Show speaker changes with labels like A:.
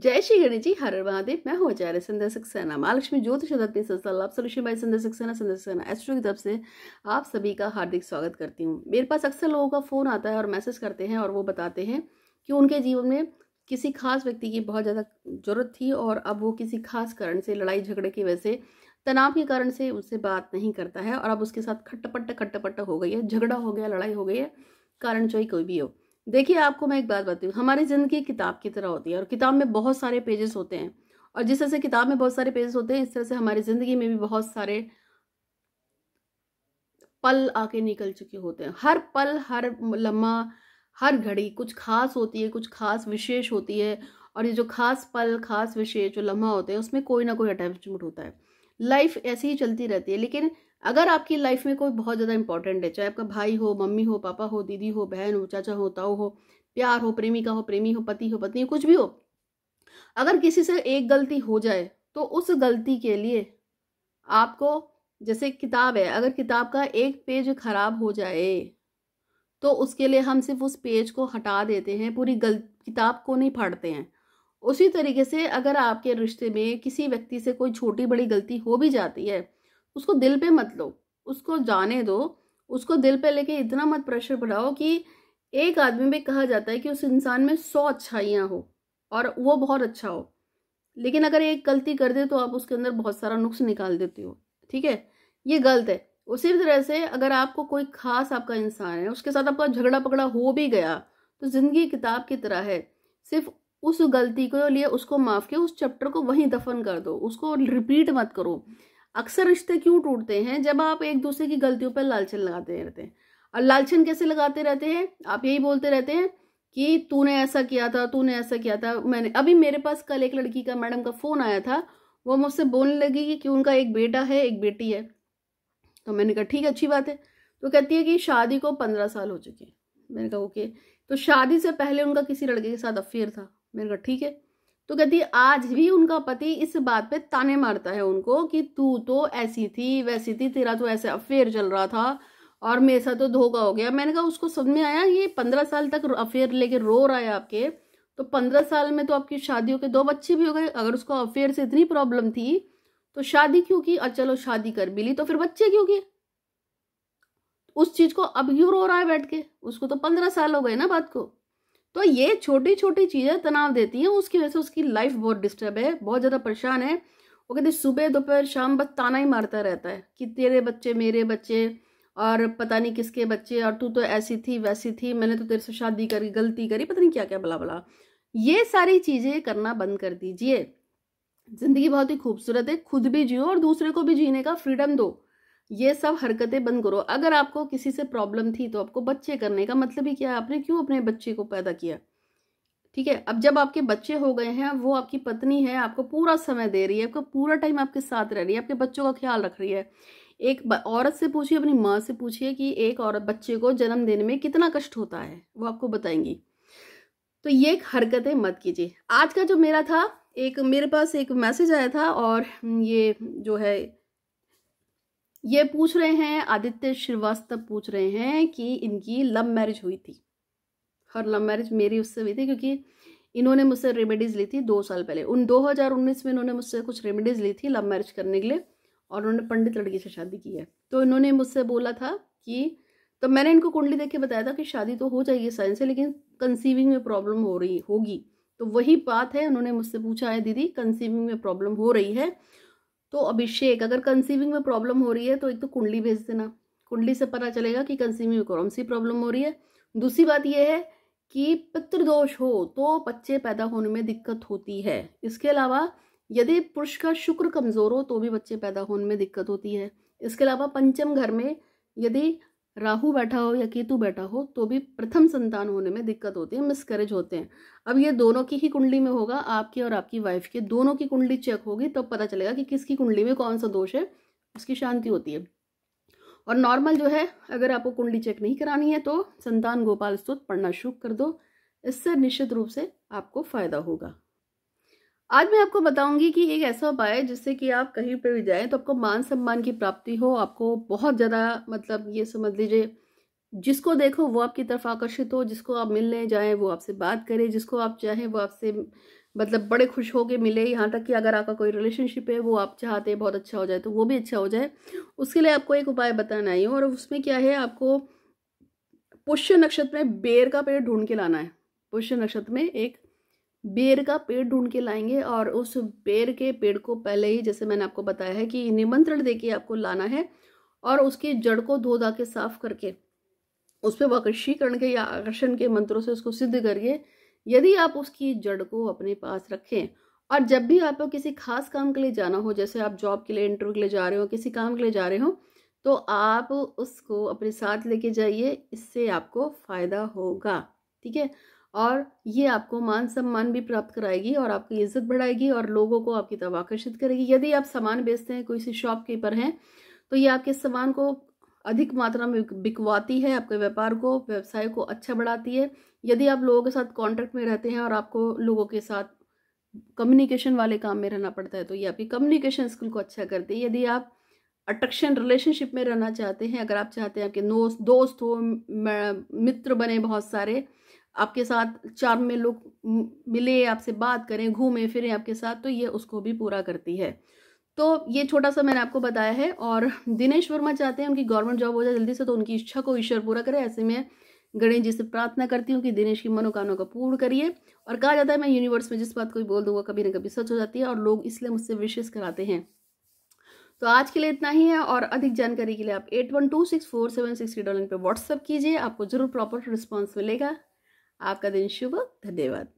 A: जय श्री गणेश जी हर महादेव मैं हूँ आचार्य संध्या सक्सेना महालक्ष्मी ज्योतिष संस्था लाभ solution by Sandhya Saxena Sandhya Saxena astro की तरफ से आप सभी का हार्दिक स्वागत करती हूँ मेरे पास अक्सर लोगों का फ़ोन आता है और मैसेज करते हैं और वो बताते हैं कि उनके जीवन में किसी खास व्यक्ति की बहुत ज़्यादा ज़रूरत थी और अब वो किसी खास कारण से लड़ाई झगड़े की वजह से तनाव के कारण से उससे बात नहीं करता है और अब उसके साथ खट्टपट्ट खट्टपट्ट हो गई है झगड़ा हो गया लड़ाई हो गई है कारण चाहे कोई भी हो देखिए आपको मैं एक बात बताती हूँ हमारी ज़िंदगी किताब की तरह होती है और किताब में बहुत सारे पेजेस होते हैं और जिस तरह से किताब में बहुत सारे पेजेस होते हैं इस तरह से हमारी ज़िंदगी में भी बहुत सारे पल आके निकल चुके होते हैं हर पल हर लम्हा हर घड़ी कुछ खास होती है कुछ खास विशेष होती है और ये जो खास पल खास विशेष जो लम्हा होते हैं उसमें कोई ना कोई अटैचमेंट होता है लाइफ ऐसी ही चलती रहती है लेकिन अगर आपकी लाइफ में कोई बहुत ज़्यादा इंपॉर्टेंट है चाहे आपका भाई हो मम्मी हो पापा हो दीदी हो बहन हो चाचा हो ताऊ हो प्यार हो प्रेमिका हो प्रेमी हो पति हो पत्नी हो कुछ भी हो अगर किसी से एक गलती हो जाए तो उस गलती के लिए आपको जैसे किताब है अगर किताब का एक पेज खराब हो जाए तो उसके लिए हम सिर्फ उस पेज को हटा देते हैं पूरी गल किताब को नहीं फाड़ते हैं उसी तरीके से अगर आपके रिश्ते में किसी व्यक्ति से कोई छोटी बड़ी गलती हो भी जाती है उसको दिल पे मत लो उसको जाने दो उसको दिल पे लेके इतना मत प्रेशर बढ़ाओ कि एक आदमी में कहा जाता है कि उस इंसान में सौ अच्छाइयाँ हो और वो बहुत अच्छा हो लेकिन अगर एक गलती कर दे तो आप उसके अंदर बहुत सारा नुक्स निकाल देते हो ठीक है ये गलत है उसी तरह से अगर आपको कोई खास आपका इंसान है उसके साथ आपका झगड़ा पगड़ा हो भी गया तो ज़िंदगी किताब की तरह है सिर्फ उस गलती को लिए उसको माफ़ किया उस चैप्टर को वहीं दफन कर दो उसको रिपीट मत करो अक्सर रिश्ते क्यों टूटते हैं जब आप एक दूसरे की गलतियों पर लालचन लगाते रहते हैं और लालचन कैसे लगाते रहते हैं आप यही बोलते रहते हैं कि तूने ऐसा किया था तूने ऐसा किया था मैंने अभी मेरे पास कल एक लड़की का मैडम का फ़ोन आया था वो मुझसे बोलने लगी कि उनका एक बेटा है एक बेटी है तो मैंने कहा ठीक अच्छी बात है तो कहती है कि शादी को पंद्रह साल हो चुके हैं मैंने कहा ओके तो शादी से पहले उनका किसी लड़के के साथ अफेयर था मैंने कहा ठीक है तो कहती है आज भी उनका पति इस बात पे ताने मारता है उनको कि तू तो ऐसी थी वैसी थी तेरा तो ऐसे अफेयर चल रहा था और मेरे साथ तो धोखा हो गया मैंने कहा उसको समझ में आया ये पंद्रह साल तक अफेयर लेके रो रहा है आपके तो पंद्रह साल में तो आपकी शादियों के दो बच्चे भी हो गए अगर उसको अफेयर से इतनी प्रॉब्लम थी तो शादी क्यों की और चलो शादी कर भी ली तो फिर बच्चे क्यों किए उस चीज को अब क्यों रो रहा है बैठ के उसको तो पंद्रह साल हो गए ना बात को तो ये छोटी छोटी चीज़ें तनाव देती हैं उसकी वजह से उसकी लाइफ बहुत डिस्टर्ब है बहुत ज़्यादा परेशान है वो कहते सुबह दोपहर शाम बस ताना ही मारता रहता है कि तेरे बच्चे मेरे बच्चे और पता नहीं किसके बच्चे और तू तो ऐसी थी वैसी थी मैंने तो तेरे से शादी करी गलती करी पता नहीं क्या क्या बला बला ये सारी चीज़ें करना बंद कर दीजिए ज़िंदगी बहुत ही खूबसूरत है खुद भी जियो और दूसरे को भी जीने का फ्रीडम दो ये सब हरकतें बंद करो अगर आपको किसी से प्रॉब्लम थी तो आपको बच्चे करने का मतलब ही क्या है आपने क्यों अपने बच्चे को पैदा किया ठीक है अब जब आपके बच्चे हो गए हैं वो आपकी पत्नी है आपको पूरा समय दे रही है आपका पूरा टाइम आपके साथ रह रही है आपके बच्चों का ख्याल रख रही है एक औरत से पूछिए अपनी माँ से पूछिए कि एक औरत बच्चे को जन्म देने में कितना कष्ट होता है वो आपको बताएंगी तो ये हरकतें मत कीजिए आज का जो मेरा था एक मेरे पास एक मैसेज आया था और ये जो है ये पूछ रहे हैं आदित्य श्रीवास्तव पूछ रहे हैं कि इनकी लव मैरिज हुई थी हर लव मैरिज मेरी उससे हुई थी क्योंकि इन्होंने मुझसे रेमेडीज़ ली थी दो साल पहले उन 2019 में इन्होंने मुझसे कुछ रेमेडीज़ ली थी लव मैरिज करने के लिए और उन्होंने पंडित लड़की से शादी की है तो इन्होंने मुझसे बोला था कि तो मैंने इनको कुंडली देख के बताया था कि शादी तो हो जाएगी साइंस से लेकिन कंसीविंग में प्रॉब्लम हो रही होगी तो वही बात है उन्होंने मुझसे पूछा है दीदी कंसीविंग में प्रॉब्लम हो रही है तो अभिषेक अगर कंसीविंग में प्रॉब्लम हो रही है तो एक तो कुंडली भेज देना कुंडली से पता चलेगा कि कंसीविंग में कौन सी प्रॉब्लम हो रही है दूसरी बात यह है कि पितृदोष हो तो बच्चे पैदा होने में दिक्कत होती है इसके अलावा यदि पुरुष का शुक्र कमज़ोर हो तो भी बच्चे पैदा होने में दिक्कत होती है इसके अलावा पंचम घर में यदि राहु बैठा हो या केतु बैठा हो तो भी प्रथम संतान होने में दिक्कत होती है मिसकरेज होते हैं अब ये दोनों की ही कुंडली में होगा आपकी और आपकी वाइफ के दोनों की कुंडली चेक होगी तब तो पता चलेगा कि किसकी कुंडली में कौन सा दोष है उसकी शांति होती है और नॉर्मल जो है अगर आपको कुंडली चेक नहीं करानी है तो संतान गोपाल स्तुत पढ़ना शुरू कर दो इससे निश्चित रूप से आपको फायदा होगा आज मैं आपको बताऊंगी कि एक ऐसा उपाय जिससे कि आप कहीं पर भी जाएं तो आपको मान सम्मान की प्राप्ति हो आपको बहुत ज़्यादा मतलब ये समझ लीजिए जिसको देखो वो आपकी तरफ आकर्षित हो जिसको आप मिलने जाएं वो आपसे बात करें जिसको आप चाहें वो आपसे मतलब बड़े खुश हो के मिले यहाँ तक कि अगर आपका कोई रिलेशनशिप है वो आप चाहते हैं बहुत अच्छा हो जाए तो वो भी अच्छा हो जाए उसके लिए आपको एक उपाय बताना ही और उसमें क्या है आपको पुष्य नक्षत्र में बेर का पेड़ ढूंढ के लाना है पुष्य नक्षत्र में एक बेर का पेड़ ढूंढ के लाएंगे और उस बेर के पेड़ को पहले ही जैसे मैंने आपको बताया है कि निमंत्रण दे के आपको लाना है और उसके जड़ को धो धा के साफ करके उस पर वशीकरण के या आकर्षण के मंत्रों से उसको सिद्ध करिए यदि आप उसकी जड़ को अपने पास रखें और जब भी आपको किसी खास काम के लिए जाना हो जैसे आप जॉब के लिए इंटरव्यू के लिए जा रहे हो किसी काम के लिए जा रहे हो तो आप उसको अपने साथ लेके जाइए इससे आपको फ़ायदा होगा ठीक है और ये आपको मान सम्मान भी प्राप्त कराएगी और आपकी इज्जत बढ़ाएगी और लोगों को आपकी तरफ आकर्षित करेगी यदि आप सामान बेचते हैं कोई सी शॉपकीपर हैं तो ये आपके सामान को अधिक मात्रा में बिकवाती है आपके व्यापार को व्यवसाय को अच्छा बढ़ाती है यदि आप लोगों के साथ कॉन्ट्रैक्ट में रहते हैं और आपको लोगों के साथ कम्युनिकेशन वाले काम में रहना पड़ता है तो ये आपकी कम्युनिकेशन स्किल को अच्छा करती है यदि आप अट्रैक्शन रिलेशनशिप में रहना चाहते हैं अगर आप चाहते हैं आपके दोस्त हो मित्र बने बहुत सारे आपके साथ चार में लोग मिले आपसे बात करें घूमें फिरें आपके साथ तो ये उसको भी पूरा करती है तो ये छोटा सा मैंने आपको बताया है और दिनेश वर्मा चाहते हैं उनकी गवर्नमेंट जॉब हो जाए जल्दी से तो उनकी इच्छा को ईश्वर पूरा करे ऐसे में गणेश जी से प्रार्थना करती हूँ कि दिनेश की मनोकामना को पूर्ण करिए और कहा जाता है मैं यूनिवर्स में जिस बात को बोल दूंगा कभी ना कभी सच हो जाती है और लोग इसलिए मुझसे विशेष कराते हैं तो आज के लिए इतना ही है और अधिक जानकारी के लिए आप at one two six four seven six three dollar पर व्हाट्सअप कीजिए आपको जरूर प्रॉपर रिस्पॉन्स मिलेगा आपका दिन शुभ धन्यवाद